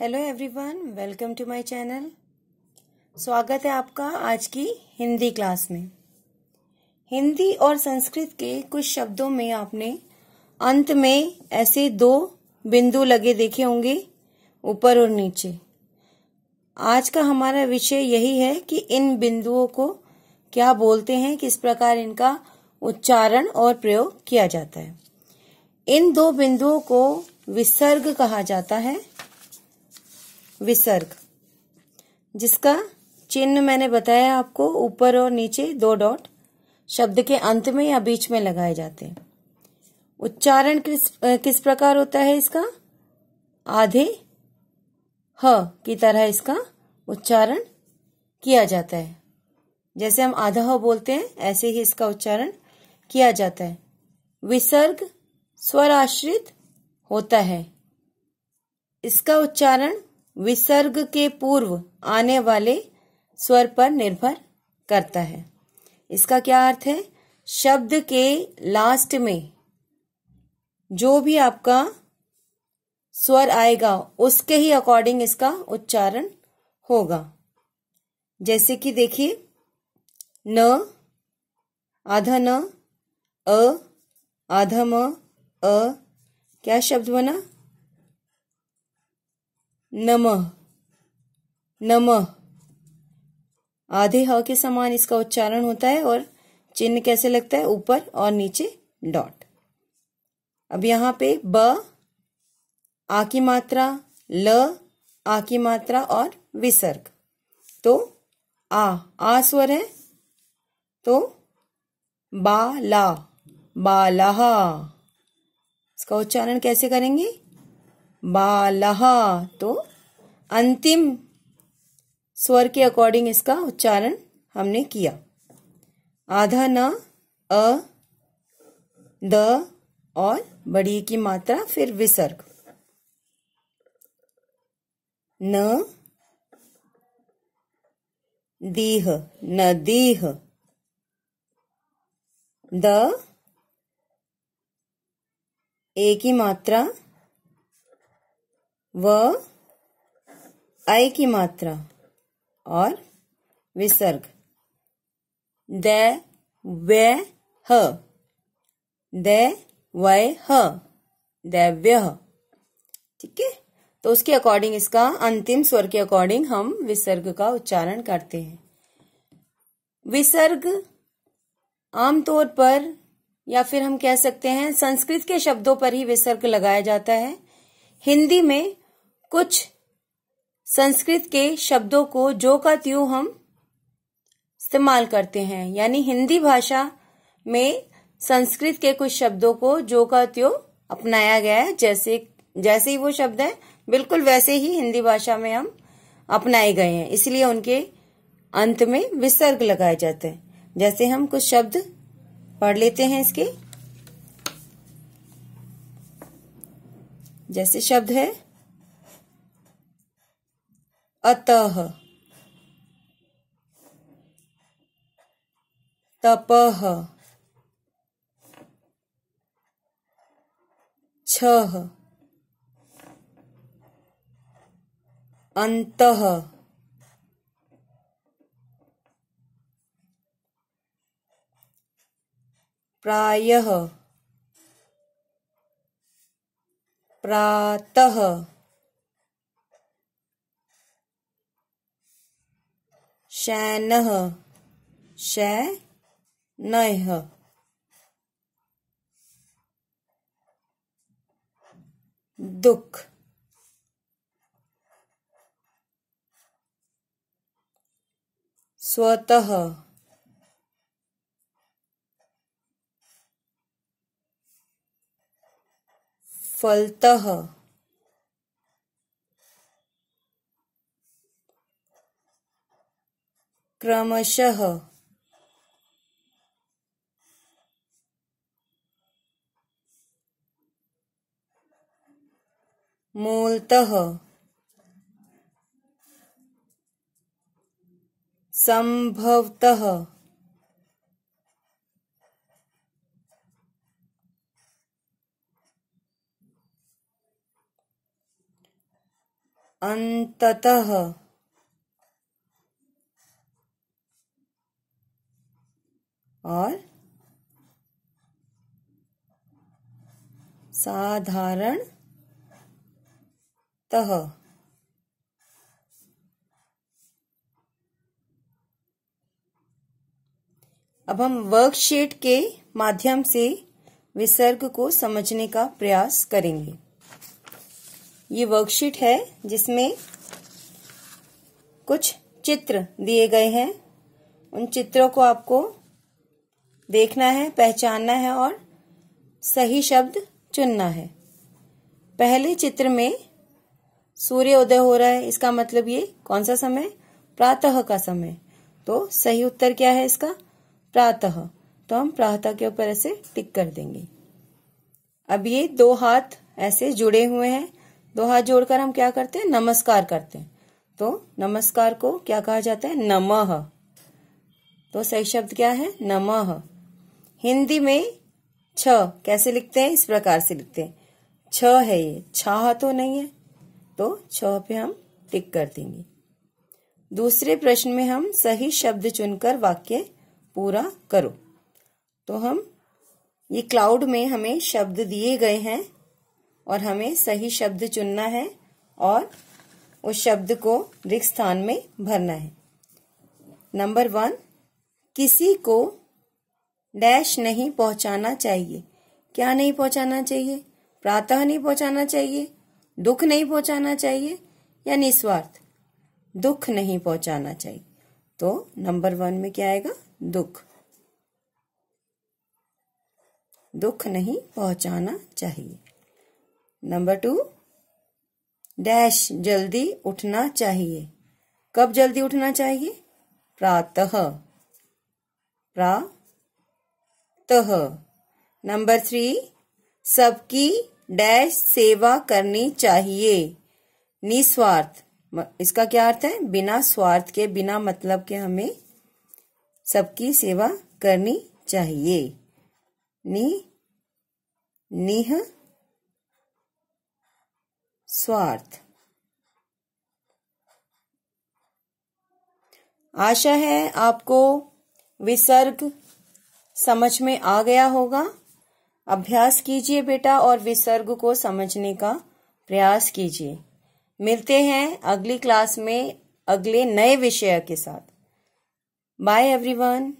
hello everyone welcome to my channel स्वागत है आपका आज की हिंदी क्लास में हिंदी और संस्कृत के कुछ शब्दों में आपने अंत में ऐसे दो बिंदु लगे देखे होंगे ऊपर और नीचे आज का हमारा विषय यही है कि इन बिंदुओं को क्या बोलते हैं किस प्रकार इनका उच्चारण और प्रयोग किया जाता है इन दो बिंदुओं को विसर्ग कहा जाता है विसर्ग जिसका चिन्ह मैंने बताया आपको ऊपर और नीचे दो डॉट शब्द के अंत में या बीच में लगाए जाते हैं उच्चारण किस किस प्रकार होता है इसका आधे ह की तरह इसका उच्चारण किया जाता है जैसे हम आधा ह बोलते हैं ऐसे ही इसका उच्चारण किया जाता है विसर्ग स्वर आश्रित होता है इसका उच्चारण विसर्ग के पूर्व आने वाले स्वर पर निर्भर करता है इसका क्या अर्थ है शब्द के लास्ट में जो भी आपका स्वर आएगा उसके ही अकॉर्डिंग इसका उच्चारण होगा जैसे कि देखिए न आधा न अ आधा म अ क्या शब्द बना नम नम आधे ह के समान इसका उच्चारण होता है और चिन्ह कैसे लगता है ऊपर और नीचे डॉट अब यहां पे ब आ की मात्रा ल आ की मात्रा और विसर्ग तो आ आ स्वर है तो बाला बालाहा इसका उच्चारण कैसे करेंगे बालहा तो अंतिम स्वर के अकॉर्डिंग इसका उच्चारण हमने किया आधा न अ द और बड़ी की मात्रा फिर विसर्ग न दीह न दीह द ए की मात्रा व ऐ की मात्रा और विसर्ग द वे ह द वय ह दैव्य ठीक है तो उसके अकॉर्डिंग इसका अंतिम स्वर के अकॉर्डिंग हम विसर्ग का उच्चारण करते हैं विसर्ग आमतौर पर या फिर हम कह सकते हैं संस्कृत के शब्दों पर ही विसर्ग लगाया जाता है हिंदी में कुछ संस्कृत के शब्दों को जो का त्यों हम इस्तेमाल करते हैं यानी हिंदी भाषा में संस्कृत के कुछ शब्दों को जो का त्यों अपनाया गया है जैसे जैसे ही वो शब्द है बिल्कुल वैसे ही हिंदी भाषा में हम अपनाए गए हैं इसलिए उनके अंत में विसर्ग लगाए जाते हैं जैसे हम कुछ शब्द पढ़ लेते हैं इसके जैसे शब्द है अतः तपह छह अंत प्रायः प्रातः शैनः शैनः दुख स्वतः फलत क्रमशः मूलतः संभवतः अंततः और साधारण तह अब हम वर्कशीट के माध्यम से विसर्ग को समझने का प्रयास करेंगे ये वर्कशीट है जिसमें कुछ चित्र दिए गए हैं उन चित्रों को आपको देखना है पहचानना है और सही शब्द चुनना है पहले चित्र में सूर्य उदय हो रहा है इसका मतलब ये कौन सा समय प्रातः का समय तो सही उत्तर क्या है इसका प्रातः तो हम प्रातः के ऊपर ऐसे टिक कर देंगे अब ये दो हाथ ऐसे जुड़े हुए हैं दो हाथ जोड़कर हम क्या करते हैं नमस्कार करते हैं तो नमस्कार को क्या कहा जाता है नमः तो सही शब्द क्या है नमः हिंदी में छ कैसे लिखते हैं इस प्रकार से लिखते हैं छ है ये छह तो नहीं है तो छ पे हम टिक कर देंगे दूसरे प्रश्न में हम सही शब्द चुनकर वाक्य पूरा करो तो हम ये क्लाउड में हमें शब्द दिए गए हैं और हमें सही शब्द चुनना है और उस शब्द को रिक्त स्थान में भरना है नंबर वन किसी को डैश नहीं पहुंचाना चाहिए क्या नहीं पहुंचाना चाहिए प्रातः नहीं पहुंचाना चाहिए दुख नहीं पहुंचाना चाहिए या निस्वार्थ दुख नहीं पहुंचाना चाहिए तो नंबर वन में क्या आएगा दुख दुख नहीं पहुंचाना चाहिए नंबर टू डैश जल्दी उठना चाहिए कब जल्दी उठना चाहिए प्रातः प्रातः नंबर थ्री सबकी डैश सेवा करनी चाहिए निस्वार्थ इसका क्या अर्थ है बिना स्वार्थ के बिना मतलब के हमें सबकी सेवा करनी चाहिए नि निह स्वार्थ आशा है आपको विसर्ग समझ में आ गया होगा अभ्यास कीजिए बेटा और विसर्ग को समझने का प्रयास कीजिए मिलते हैं अगली क्लास में अगले नए विषय के साथ बाय एवरीवन